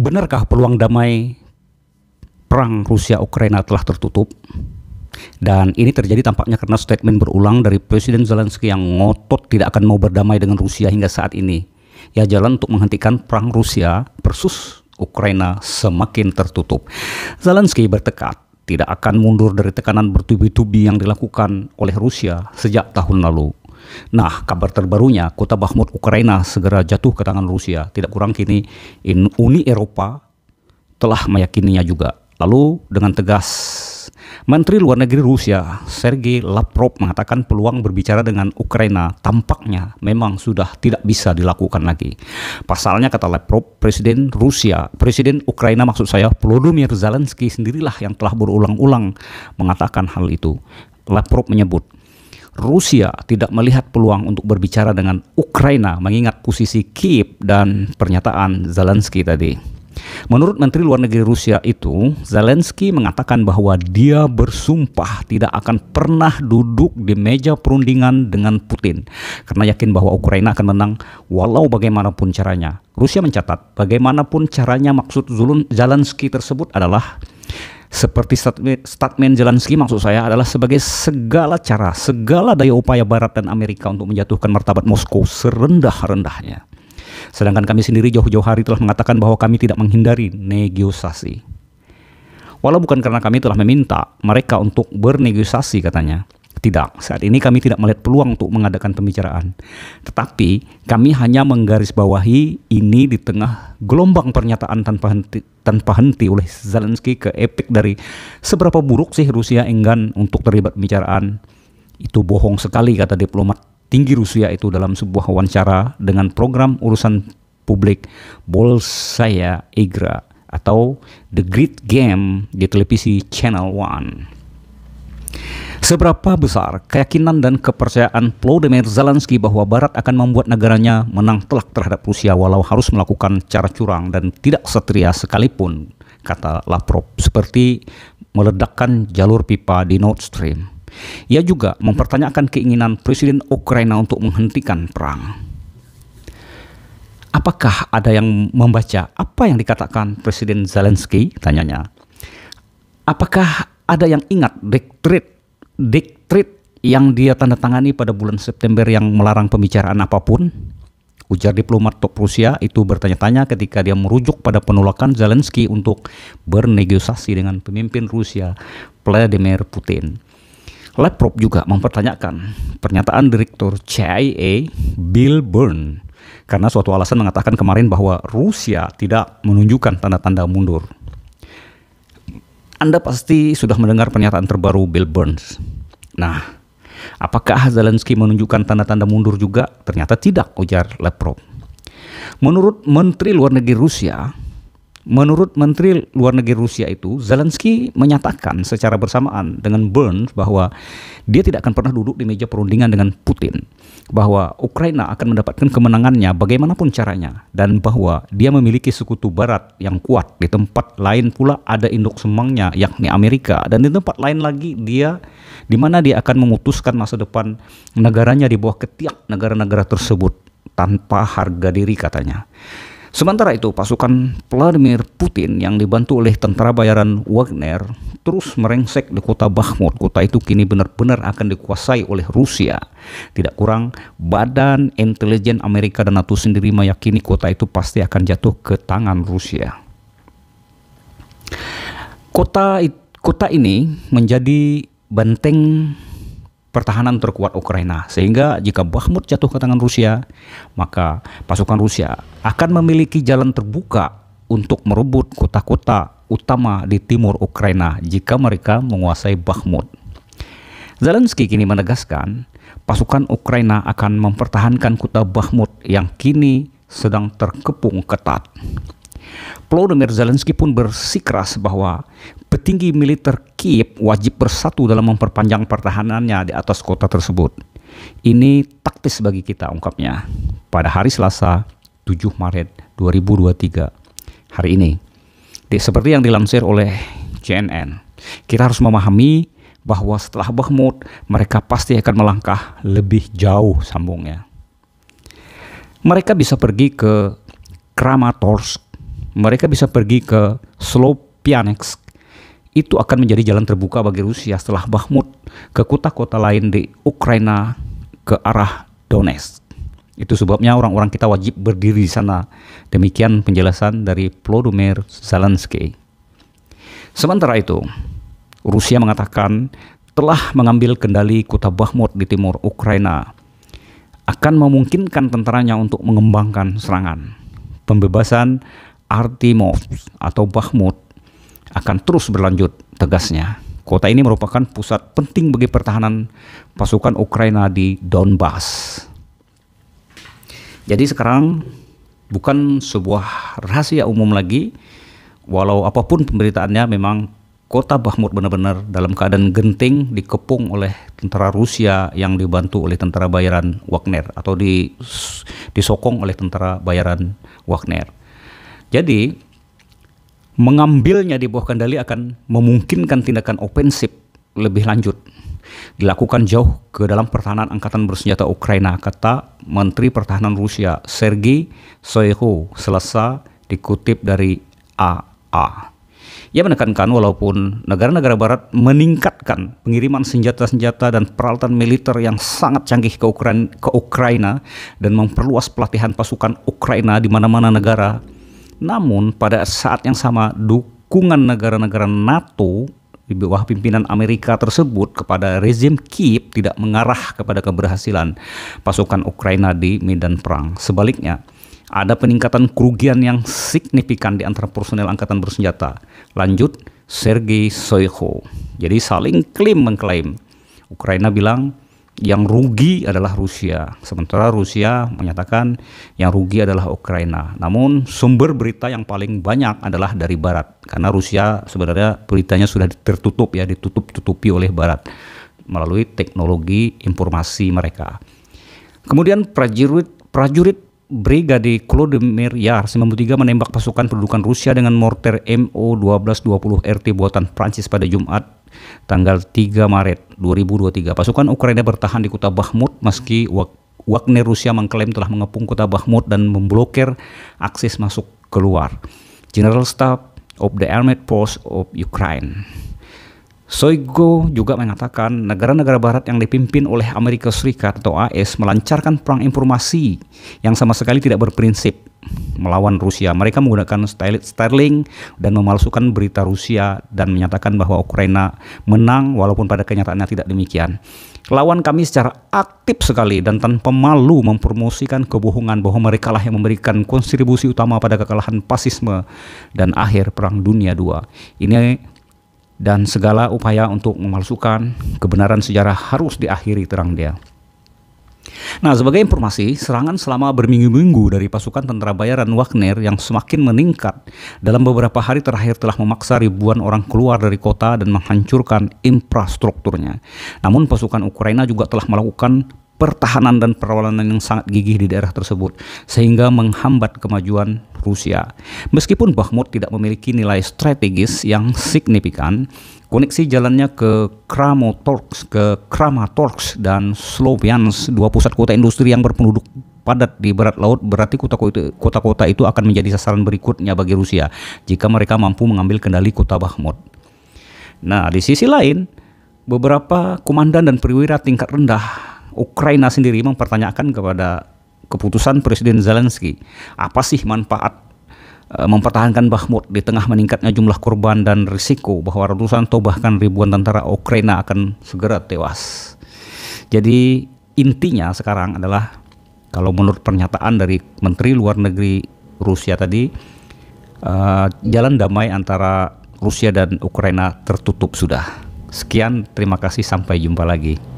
benarkah peluang damai perang Rusia-Ukraina telah tertutup? Dan ini terjadi tampaknya karena statement berulang dari Presiden Zelensky yang ngotot tidak akan mau berdamai dengan Rusia hingga saat ini. Ya jalan untuk menghentikan perang Rusia versus Ukraina semakin tertutup. Zelensky bertekad tidak akan mundur dari tekanan bertubi-tubi yang dilakukan oleh Rusia sejak tahun lalu. Nah, kabar terbarunya, kota Bakhmut Ukraina segera jatuh ke tangan Rusia. Tidak kurang kini Uni Eropa telah meyakininya juga. Lalu dengan tegas, Menteri Luar Negeri Rusia Sergei Lavrov mengatakan peluang berbicara dengan Ukraina tampaknya memang sudah tidak bisa dilakukan lagi. Pasalnya kata Lavrov, Presiden Rusia, Presiden Ukraina maksud saya Volodymyr Zelensky sendirilah yang telah berulang-ulang mengatakan hal itu. Lavrov menyebut Rusia tidak melihat peluang untuk berbicara dengan Ukraina mengingat posisi Kiev dan pernyataan Zelensky tadi. Menurut Menteri Luar Negeri Rusia itu, Zelensky mengatakan bahwa dia bersumpah tidak akan pernah duduk di meja perundingan dengan Putin karena yakin bahwa Ukraina akan menang walau bagaimanapun caranya. Rusia mencatat bagaimanapun caranya maksud Zelensky tersebut adalah seperti statement Zelensky maksud saya adalah sebagai segala cara, segala daya upaya Barat dan Amerika untuk menjatuhkan martabat Moskow serendah-rendahnya. Sedangkan kami sendiri jauh-jauh hari telah mengatakan bahwa kami tidak menghindari negosiasi. Walau bukan karena kami telah meminta mereka untuk bernegosiasi katanya, tidak, saat ini kami tidak melihat peluang untuk mengadakan pembicaraan. Tetapi kami hanya menggarisbawahi ini di tengah gelombang pernyataan tanpa henti, tanpa henti oleh Zelensky ke EPIC dari seberapa buruk sih Rusia enggan untuk terlibat pembicaraan. Itu bohong sekali kata diplomat tinggi Rusia itu dalam sebuah wawancara dengan program urusan publik Bolsaya Igra atau The Great Game di televisi Channel One. Seberapa besar keyakinan dan kepercayaan Vladimir Zelensky bahwa Barat akan membuat negaranya menang telak terhadap Rusia walau harus melakukan cara curang dan tidak setria sekalipun, kata Lavrov, seperti meledakkan jalur pipa di Nord Stream. Ia juga mempertanyakan keinginan Presiden Ukraina untuk menghentikan perang. Apakah ada yang membaca apa yang dikatakan Presiden Zelensky? Tanyanya. Apakah ada yang ingat dekret diktrit yang dia tanda tangani pada bulan September yang melarang pembicaraan apapun. Ujar diplomat top Rusia itu bertanya-tanya ketika dia merujuk pada penolakan Zelensky untuk bernegosiasi dengan pemimpin Rusia Vladimir Putin. Lavrov juga mempertanyakan pernyataan Direktur CIA Bill Byrne karena suatu alasan mengatakan kemarin bahwa Rusia tidak menunjukkan tanda-tanda mundur anda pasti sudah mendengar pernyataan terbaru Bill Burns. Nah, apakah Zelensky menunjukkan tanda-tanda mundur juga? Ternyata tidak, ujar Leprop. Menurut Menteri Luar Negeri Rusia, Menurut Menteri Luar Negeri Rusia itu, Zelensky menyatakan secara bersamaan dengan Burns bahwa dia tidak akan pernah duduk di meja perundingan dengan Putin, bahwa Ukraina akan mendapatkan kemenangannya bagaimanapun caranya, dan bahwa dia memiliki sekutu Barat yang kuat. Di tempat lain pula ada induk semangnya, yakni Amerika, dan di tempat lain lagi dia, di mana dia akan memutuskan masa depan negaranya di bawah ketiak negara-negara tersebut tanpa harga diri katanya. Sementara itu, pasukan Vladimir Putin yang dibantu oleh tentara bayaran Wagner terus merengsek di kota Bakhmut. Kota itu kini benar-benar akan dikuasai oleh Rusia. Tidak kurang, badan intelijen Amerika dan NATO sendiri meyakini kota itu pasti akan jatuh ke tangan Rusia. Kota kota ini menjadi benteng pertahanan terkuat Ukraina. Sehingga jika Bakhmut jatuh ke tangan Rusia, maka pasukan Rusia akan memiliki jalan terbuka untuk merebut kota-kota utama di timur Ukraina jika mereka menguasai Bakhmut. Zelensky kini menegaskan pasukan Ukraina akan mempertahankan kota Bakhmut yang kini sedang terkepung ketat. Volodymyr Zelensky pun bersikeras bahwa petinggi militer Kiev wajib bersatu dalam memperpanjang pertahanannya di atas kota tersebut. Ini taktis bagi kita ungkapnya pada hari Selasa 7 Maret 2023 hari ini. Seperti yang dilansir oleh CNN, kita harus memahami bahwa setelah Bahmut, mereka pasti akan melangkah lebih jauh sambungnya. Mereka bisa pergi ke Kramatorsk mereka bisa pergi ke Slopiansk itu akan menjadi jalan terbuka bagi Rusia setelah Bakhmut ke kota-kota lain di Ukraina ke arah Donetsk. Itu sebabnya orang-orang kita wajib berdiri di sana. Demikian penjelasan dari Vladimir Zelensky. Sementara itu, Rusia mengatakan telah mengambil kendali kota Bakhmut di timur Ukraina akan memungkinkan tentaranya untuk mengembangkan serangan. Pembebasan Artimov atau Bakhmut akan terus berlanjut tegasnya. Kota ini merupakan pusat penting bagi pertahanan pasukan Ukraina di Donbas. Jadi sekarang bukan sebuah rahasia umum lagi walau apapun pemberitaannya memang kota Bakhmut benar-benar dalam keadaan genting dikepung oleh tentara Rusia yang dibantu oleh tentara bayaran Wagner atau disokong oleh tentara bayaran Wagner. Jadi mengambilnya di bawah kendali akan memungkinkan tindakan ofensif lebih lanjut dilakukan jauh ke dalam pertahanan angkatan bersenjata Ukraina kata Menteri Pertahanan Rusia Sergei Shoigu selasa dikutip dari AA. Ia menekankan walaupun negara-negara barat meningkatkan pengiriman senjata-senjata dan peralatan militer yang sangat canggih ke Ukraina, ke Ukraina dan memperluas pelatihan pasukan Ukraina di mana-mana negara, namun pada saat yang sama dukungan negara-negara NATO di bawah pimpinan Amerika tersebut kepada rezim Kiev tidak mengarah kepada keberhasilan pasukan Ukraina di medan perang. Sebaliknya, ada peningkatan kerugian yang signifikan di antara personel angkatan bersenjata. Lanjut, Sergei Soyko Jadi saling klaim mengklaim. Ukraina bilang yang rugi adalah Rusia, sementara Rusia menyatakan yang rugi adalah Ukraina. Namun sumber berita yang paling banyak adalah dari Barat, karena Rusia sebenarnya beritanya sudah tertutup ya, ditutup-tutupi oleh Barat melalui teknologi informasi mereka. Kemudian prajurit prajurit Brigade Klodemir Yar 93 menembak pasukan pendudukan Rusia dengan morter MO-1220 RT buatan Prancis pada Jumat tanggal 3 Maret 2023. Pasukan Ukraina bertahan di kota Bakhmut meski Wagner Rusia mengklaim telah mengepung kota Bakhmut dan memblokir akses masuk keluar. General Staff of the Armed Force of Ukraine. Soigo juga mengatakan negara-negara barat yang dipimpin oleh Amerika Serikat atau AS melancarkan perang informasi yang sama sekali tidak berprinsip melawan Rusia. Mereka menggunakan Sterling dan memalsukan berita Rusia dan menyatakan bahwa Ukraina menang walaupun pada kenyataannya tidak demikian. Lawan kami secara aktif sekali dan tanpa malu mempromosikan kebohongan bahwa mereka lah yang memberikan kontribusi utama pada kekalahan fasisme dan akhir Perang Dunia II. Ini dan segala upaya untuk memalsukan kebenaran sejarah harus diakhiri terang dia. Nah, sebagai informasi, serangan selama berminggu-minggu dari pasukan tentara bayaran Wagner yang semakin meningkat dalam beberapa hari terakhir telah memaksa ribuan orang keluar dari kota dan menghancurkan infrastrukturnya. Namun pasukan Ukraina juga telah melakukan pertahanan dan perlawanan yang sangat gigih di daerah tersebut sehingga menghambat kemajuan Rusia. Meskipun Bakhmut tidak memiliki nilai strategis yang signifikan, koneksi jalannya ke Kramatorsk, ke Kramatorsk dan Slovyansk, dua pusat kota industri yang berpenduduk padat di barat laut berarti kota-kota itu akan menjadi sasaran berikutnya bagi Rusia jika mereka mampu mengambil kendali kota Bakhmut. Nah, di sisi lain, beberapa komandan dan perwira tingkat rendah Ukraina sendiri mempertanyakan kepada keputusan Presiden Zelensky, apa sih manfaat eh, mempertahankan Bakhmut di tengah meningkatnya jumlah korban dan risiko bahwa ratusan atau bahkan ribuan tentara Ukraina akan segera tewas. Jadi intinya sekarang adalah kalau menurut pernyataan dari Menteri Luar Negeri Rusia tadi uh, jalan damai antara Rusia dan Ukraina tertutup sudah. Sekian, terima kasih sampai jumpa lagi.